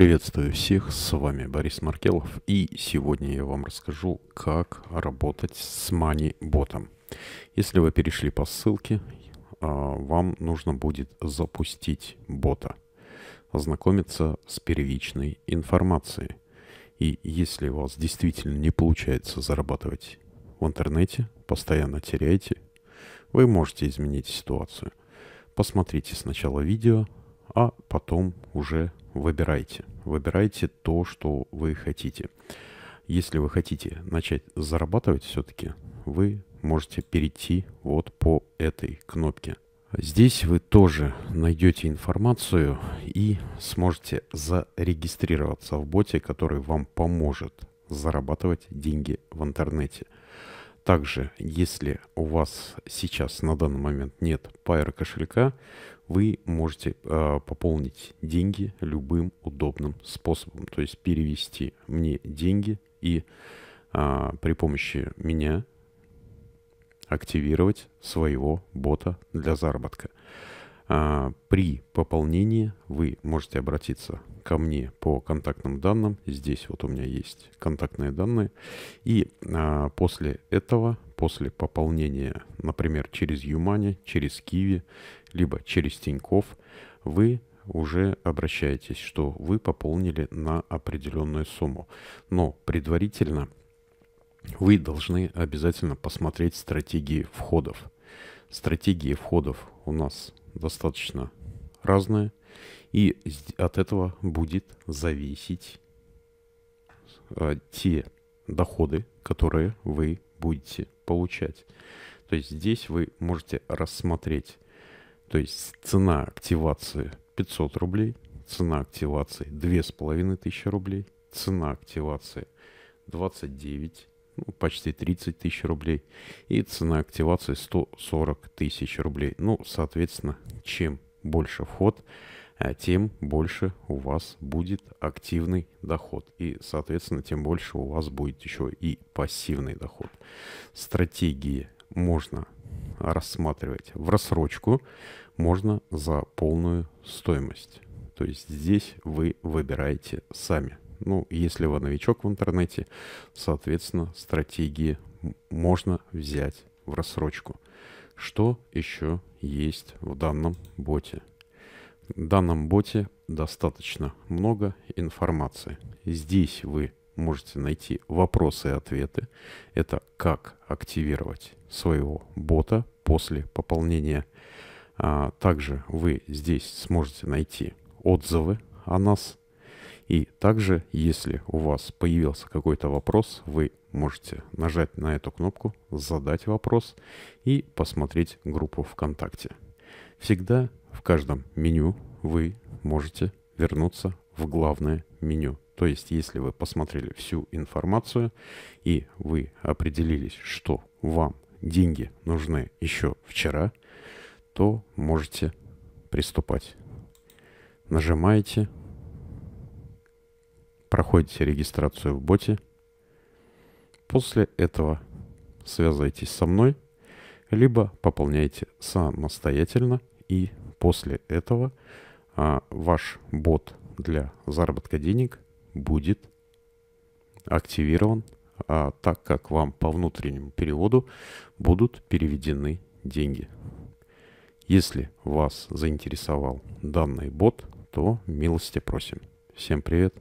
Приветствую всех, с вами Борис Маркелов, и сегодня я вам расскажу, как работать с MoneyBot. Если вы перешли по ссылке, а, вам нужно будет запустить бота, ознакомиться с первичной информацией. И если у вас действительно не получается зарабатывать в интернете, постоянно теряете, вы можете изменить ситуацию. Посмотрите сначала видео, а потом уже выбирайте. Выбирайте то, что вы хотите. Если вы хотите начать зарабатывать все-таки, вы можете перейти вот по этой кнопке. Здесь вы тоже найдете информацию и сможете зарегистрироваться в боте, который вам поможет зарабатывать деньги в интернете – также, если у вас сейчас на данный момент нет Pair кошелька, вы можете э, пополнить деньги любым удобным способом. То есть перевести мне деньги и э, при помощи меня активировать своего бота для заработка. А, при пополнении вы можете обратиться ко мне по контактным данным. Здесь вот у меня есть контактные данные. И а, после этого, после пополнения, например, через Юмани, через Киви, либо через Тиньков, вы уже обращаетесь, что вы пополнили на определенную сумму. Но предварительно вы должны обязательно посмотреть стратегии входов. Стратегии входов у нас достаточно разное. И от этого будет зависеть э, те доходы, которые вы будете получать. То есть здесь вы можете рассмотреть, то есть цена активации 500 рублей, цена активации 2500 рублей, цена активации 29 ну, почти 30 тысяч рублей. И цена активации 140 тысяч рублей. Ну, соответственно, чем больше вход, а, тем больше у вас будет активный доход. И, соответственно, тем больше у вас будет еще и пассивный доход. Стратегии можно рассматривать в рассрочку, можно за полную стоимость. То есть здесь вы выбираете сами. Ну, если вы новичок в интернете, соответственно, стратегии можно взять в рассрочку. Что еще есть в данном боте? В данном боте достаточно много информации. Здесь вы можете найти вопросы и ответы. Это как активировать своего бота после пополнения. А, также вы здесь сможете найти отзывы о нас и также, если у вас появился какой-то вопрос, вы можете нажать на эту кнопку «Задать вопрос» и посмотреть группу ВКонтакте. Всегда в каждом меню вы можете вернуться в главное меню. То есть, если вы посмотрели всю информацию и вы определились, что вам деньги нужны еще вчера, то можете приступать. Нажимаете проходите регистрацию в боте. После этого связывайтесь со мной, либо пополняйте самостоятельно, и после этого а, ваш бот для заработка денег будет активирован, а, так как вам по внутреннему переводу будут переведены деньги. Если вас заинтересовал данный бот, то милости просим. Всем привет!